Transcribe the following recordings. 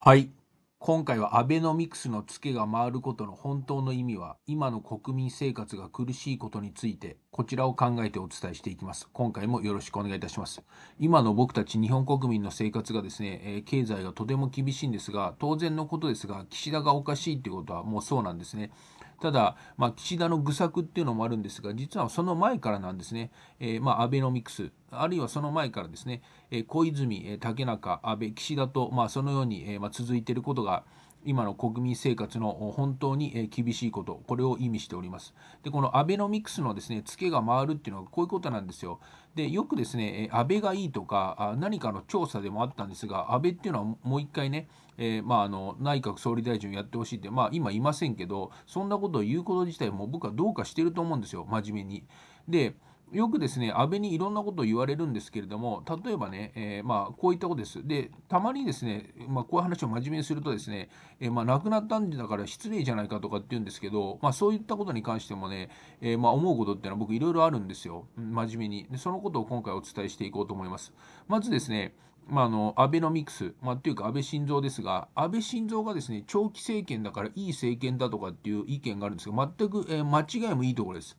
はい。今回はアベノミクスのツケが回ることの本当の意味は、今の国民生活が苦しいことについて、こちらを考えてお伝えしていきます。今回もよろしくお願いいたします。今の僕たち日本国民の生活がですね、え経済がとても厳しいんですが、当然のことですが、岸田がおかしいということはもうそうなんですね。ただ、まあ、岸田の愚策っていうのもあるんですが、実はその前からなんですね、えー、まあ、アベノミクス、あるいはその前からですね、え小泉、竹中、安倍、岸田と、まあ、そのように、えま続いていることが、今の国民生活の本当に厳しいこと、これを意味しております。で、このアベノミクスのですね、ツケが回るっていうのはこういうことなんですよ。で、よくですね、安倍がいいとか、何かの調査でもあったんですが、安倍っていうのはもう一回ね、えー、まあ、あの内閣総理大臣をやってほしいって、まあ、今いませんけど、そんなことを言うこと自体も僕はどうかしてると思うんですよ、真面目に。で、よくですね、安倍にいろんなことを言われるんですけれども、例えばね、えー、まあ、こういったことです。で、たまにですね、まあ、こういう話を真面目にするとですね、えー、まあ、亡くなったんだから失礼じゃないかとかって言うんですけど、まあ、そういったことに関してもね、えー、ま思うことっていうのは僕いろいろあるんですよ。真面目に。で、そのことを今回お伝えしていこうと思います。まずですね、まあ、あのアベノミクス、まあ、というか安倍晋三ですが、安倍晋三がですね長期政権だからいい政権だとかっていう意見があるんですが、全く、えー、間違いもいいところです。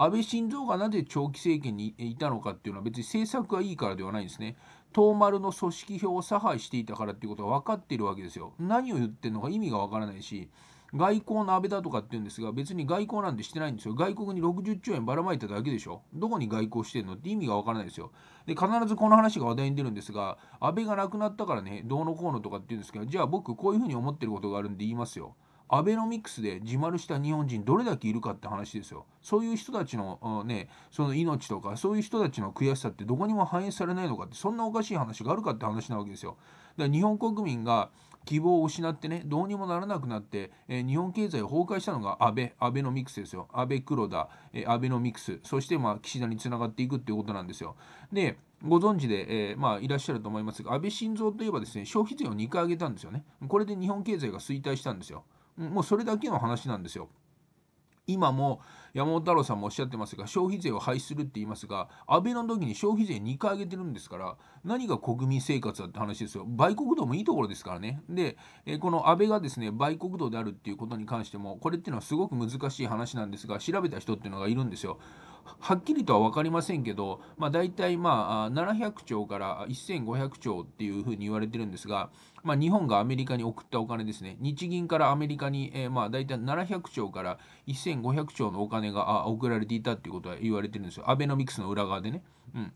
安倍晋三がなぜ長期政権にいたのかっていうのは別に政策がいいからではないんですね。東丸の組織票を差配していたからっていうことは分かっているわけですよ。何を言ってるのか意味が分からないし、外交の安倍だとかって言うんですが、別に外交なんてしてないんですよ。外国に60兆円ばらまいただけでしょ。どこに外交してんのって意味がわからないですよ。で、必ずこの話が話題に出るんですが、安倍が亡くなったからね、どうのこうのとかって言うんですけど、じゃあ僕こういうふうに思ってることがあるんで言いますよ。アベノミクスで自丸した日本人どれだけいるかって話ですよ。そういう人たちの、ね、その命とか、そういう人たちの悔しさってどこにも反映されないのかって、そんなおかしい話があるかって話なわけですよ。だから日本国民が希望を失ってね、どうにもならなくなって、えー、日本経済を崩壊したのが安倍、アベノミクスですよ。安倍黒田、えー、アベノミクス、そしてまあ岸田につながっていくっていうことなんですよ。で、ご存知で、えー、まあ、いらっしゃると思いますが、安倍晋三といえばですね、消費税を2回上げたんですよね。これで日本経済が衰退したんですよ。もうそれだけの話なんですよ。今も山本太郎さんもおっしゃってますが消費税を廃止するって言いますが安倍の時に消費税2回上げてるんですから何が国民生活だって話ですよ売国道もいいところですからねで、えこの安倍がですね売国道であるっていうことに関してもこれっていうのはすごく難しい話なんですが調べた人っていうのがいるんですよ。はっきりとは分かりませんけど、まあ、大体まあ700兆から1500兆っていうふうに言われてるんですが、まあ、日本がアメリカに送ったお金ですね日銀からアメリカに、えー、まあ大体700兆から1500兆のお金金が送られていたっていうことは言われてるんですよアベノミクスの裏側でね。うん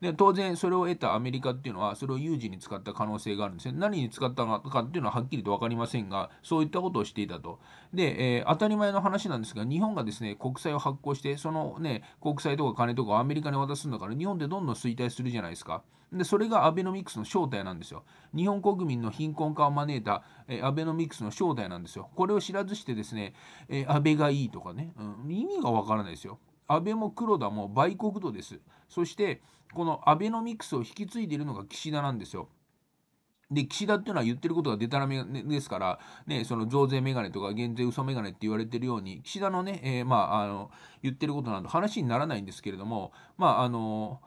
で当然それを得たアメリカっていうのはそれを有事に使った可能性があるんですね。何に使ったのかっていうのははっきりと分かりませんがそういったことをしていたと。で、えー、当たり前の話なんですが日本がですね国債を発行してそのね国債とか金とかをアメリカに渡すんだから日本ってどんどん衰退するじゃないですか。でそれがアベノミクスの正体なんですよ。日本国民の貧困化を招いた、えー、アベノミクスの正体なんですよ。これを知らずしてですね、えー、安倍がいいとかね、うん、意味がわからないですよ。安倍も黒田も売国度です。そしてこのアベノミクスを引き継いでいるのが岸田なんですよ。で岸田っていうのは言ってることがでたらめですから、ね、その増税メガネとか減税嘘メガネって言われてるように岸田のね、えー、まあ、あの言ってることなんて話にならないんですけれどもまああの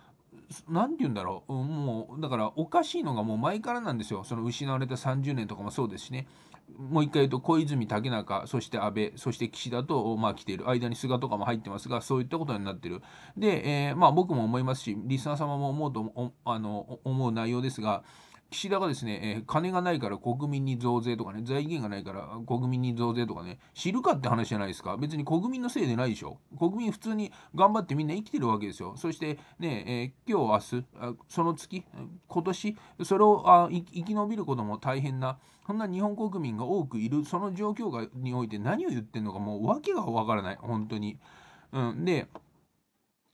何て言うんだろうもうだからおかしいのがもう前からなんですよその失われた30年とかもそうですしねもう一回言うと、小泉、竹中、そして安倍、そして岸田と、まあ、来ている、間に菅とかも入ってますが、そういったことになっている。で、えー、まあ、僕も思いますし、リスナー様も思うとあの思う内容ですが、岸田がですね、えー、金がないから国民に増税とかね、財源がないから国民に増税とかね、知るかって話じゃないですか。別に国民のせいでないでしょ。国民普通に頑張ってみんな生きてるわけですよ。そしてね、えー、今日、明日、その月、今年、それをあ生き延びることも大変な、そんな日本国民が多くいる、その状況がにおいて何を言ってるのかもう訳がわからない、本当に。うん、で、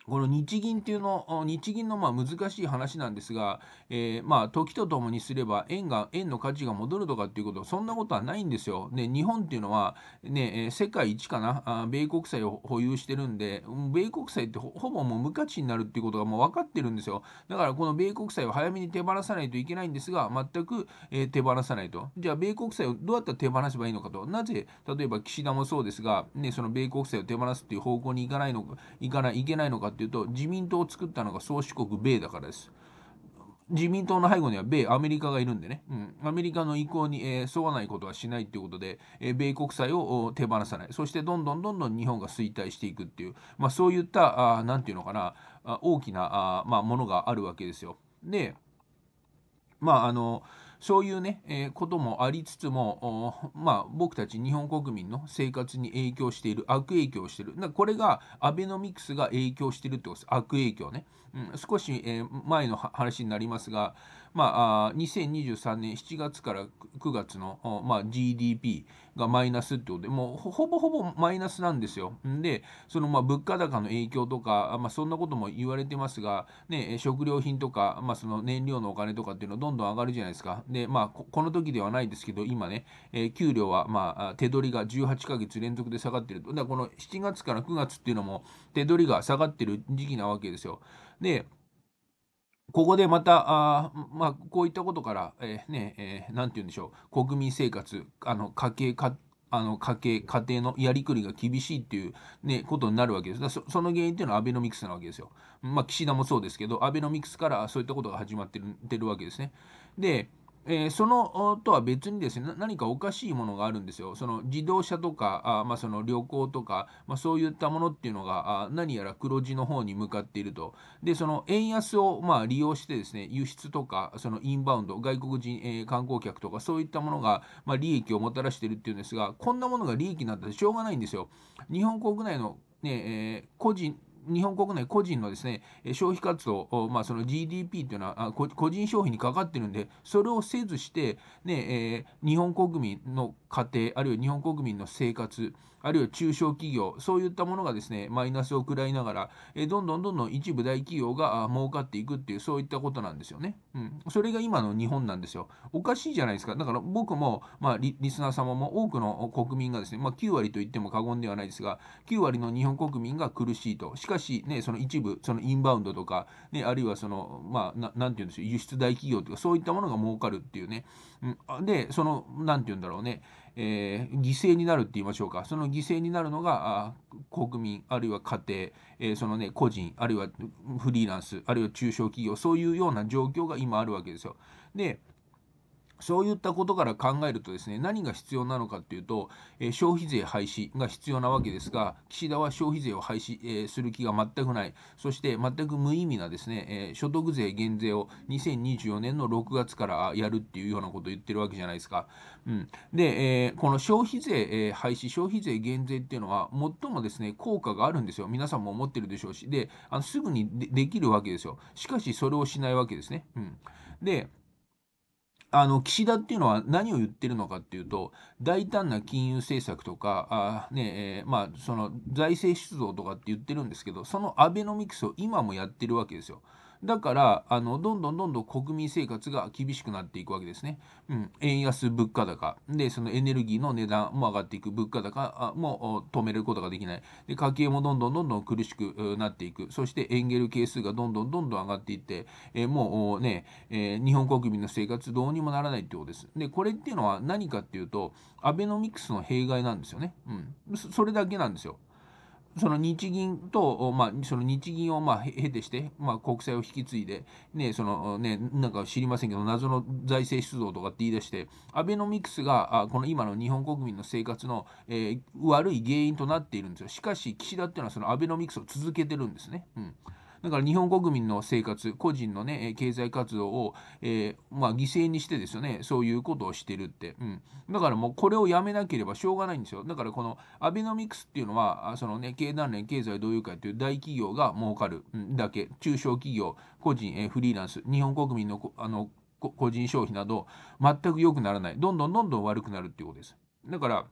この日銀っていうの、日銀のまあ難しい話なんですが、えー、まあ時とともにすれば円が、円の価値が戻るとかっていうこと、そんなことはないんですよ。ね、日本っていうのは、ね、世界一かな、米国債を保有してるんで、米国債ってほぼもう無価値になるっていうことがもう分かってるんですよ。だからこの米国債を早めに手放さないといけないんですが、全く、えー、手放さないと。じゃあ米国債をどうやったら手放せばいいのかと。なぜ、例えば岸田もそうですが、ね、その米国債を手放すっていう方向に行かないのか、行かない、いけないのかっていうと自民党を作ったのが宗主国米だからです。自民党の背後には米、アメリカがいるんでね、うん、アメリカの意向に、えー、沿わないことはしないということで、えー、米国債を手放さない、そしてどんどんどんどん日本が衰退していくっていう、まあ、そういった、何て言うのかな、大きなあ、まあ、ものがあるわけですよ。で、まああの、そういうね、えー、こともありつつも、まあ、僕たち日本国民の生活に影響している、悪影響している。だこれがアベノミクスが影響しているってことです。悪影響ね。うん、少し、えー、前の話になりますが、まあ、2023年7月から9月の、まあ、GDP がマイナスってことで、もうほぼほぼマイナスなんですよ。で、そのまあ物価高の影響とか、まあ、そんなことも言われてますが、ね、食料品とか、まあ、その燃料のお金とかっていうのはどんどん上がるじゃないですか。で、まあ、この時ではないですけど、今ね、えー、給料は、まあ、手取りが18ヶ月連続で下がってると。だからこの7月から9月っていうのも手取りが下がってる時期なわけですよ。で、ここでまたあ、まあ、こういったことから、えー、ねえー、なんて言うんでしょう国民生活あの家計家あの家計家庭のやりくりが厳しいっていう、ね、ことになるわけですそその原因っていうのはアベノミクスなわけですよ、まあ、岸田もそうですけどアベノミクスからそういったことが始まってるてるわけですねでえー、そのとは別にですね何かおかしいものがあるんですよ。その自動車とかあ、まあ、その旅行とか、まあ、そういったものっていうのがあ何やら黒字の方に向かっていると。でその円安をまあ利用してですね輸出とかそのインバウンド外国人、えー、観光客とかそういったものがまあ利益をもたらしているっていうんですがこんなものが利益なんらしょうがないんですよ。日本国内のねえー、個人日本国内個人のですね消費活動、まあ、その GDP というのは個人消費にかかってるんでそれをせずして、ねえー、日本国民の家庭、あるいは日本国民の生活、あるいは中小企業、そういったものがですね、マイナスを食らいながら、えどんどんどんどん一部大企業が儲かっていくっていう、そういったことなんですよね。うん。それが今の日本なんですよ。おかしいじゃないですか。だから僕も、まあリ、リスナー様も多くの国民がですね、まあ、9割と言っても過言ではないですが、9割の日本国民が苦しいと。しかし、ね、その一部、そのインバウンドとか、ね、あるいはその、まあ、なんて言うんでしょう、輸出大企業とか、そういったものが儲かるっていうね。うん、で、その、なんて言うんだろうね、えー、犠牲になるって言いましょうかその犠牲になるのが国民あるいは家庭、えー、そのね個人あるいはフリーランスあるいは中小企業そういうような状況が今あるわけですよ。でそういったことから考えるとですね何が必要なのかっていうと、えー、消費税廃止が必要なわけですが岸田は消費税を廃止、えー、する気が全くないそして全く無意味なですね、えー、所得税減税を2024年の6月からやるっていうようなことを言ってるわけじゃないですか。うん、で、えこの消費税、え廃止消費税減税っていうのは最もですね効果があるんですよ皆さんも思ってるでしょうしであのすぐにできるわけですよしかしそれをしないわけですね。うん、であの岸田っていうのは何を言ってるのかっていうと大胆な金融政策とかあ、ねえー、まあ、その財政出動とかって言ってるんですけどそのアベノミクスを今もやってるわけですよ。だからあのどんどんどんどん国民生活が厳しくなっていくわけですね、うん、円安物価高でそのエネルギーの値段も上がっていく物価高も止めることができないで家計もどんどんどんどん苦しくなっていくそしてエンゲル係数がどんどんどんどん上がっていって、えもうね、えー、日本国民の生活どうにもならないってことですでこれっていうのは何かっていうとアベノミクスの弊害なんですよね、うん、それだけなんですよその日銀と、まあ、その日銀をまあ経てして、まあ、国債を引き継いで、ね、そのね、なんか知りませんけど、謎の財政出動とかって言い出して、アベノミクスがあこの今の日本国民の生活の、えー、悪い原因となっているんですよ。しかし、岸田っていうのはそのアベノミクスを続けてるんですね。うんだから日本国民の生活、個人のね、経済活動を、えー、まあ、犠牲にしてですよね、そういうことをしてるって。うん。だからもうこれをやめなければしょうがないんですよ。だからこのアベノミクスっていうのは、そのね、経団連経済同友会という大企業が儲かるだけ、中小企業、個人、えー、フリーランス、日本国民の、あの、個人消費など、全く良くならない。どんどんどんどん悪くなるっていうことです。だから、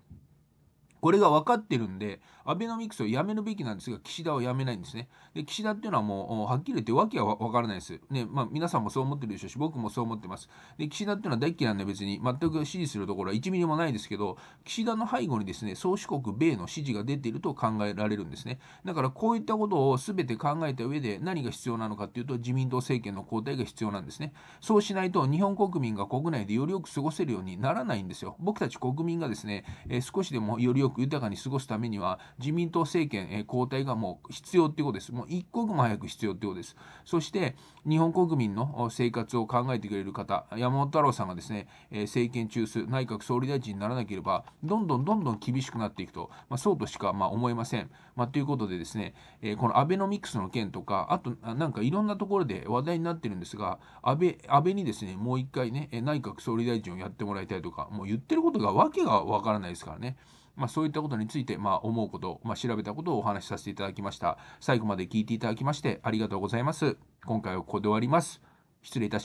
これが分かってるんで、アベノミクスをやめるべきなんですが、岸田はやめないんですね。で、岸田っていうのはもう、はっきり言って訳は分からないです。ね、まあ、皆さんもそう思ってるでしょうし、僕もそう思ってます。で、岸田っていうのは大っ嫌いなんで別に、全く支持するところは1ミリもないですけど、岸田の背後にですね、宗主国米の支持が出ていると考えられるんですね。だから、こういったことを全て考えた上で、何が必要なのかっていうと、自民党政権の交代が必要なんですね。そうしないと、日本国民が国内でよりよく過ごせるようにならないんですよ。僕たち国民がですね、えー、少しでもよりよくく豊かに過ごすためには自民党政権、え交代がもう必要ということです。もう一刻も早く必要ということです。そして日本国民の生活を考えてくれる方、山本太郎さんがですね、え政権中枢、内閣総理大臣にならなければ、どんどんどんどん厳しくなっていくと、まあ、そうとしかま思えません。まあ、ということでですね、えこのアベノミクスの件とか、あとなんかいろんなところで話題になってるんですが、安倍安倍にですね、もう一回ね、内閣総理大臣をやってもらいたいとか、もう言ってることがわけがわからないですからね。まあ、そういったことについて、まあ、思うこと、まあ、調べたことをお話しさせていただきました。最後まで聞いていただきましてありがとうございます。今回はここで終わります。失礼いたします。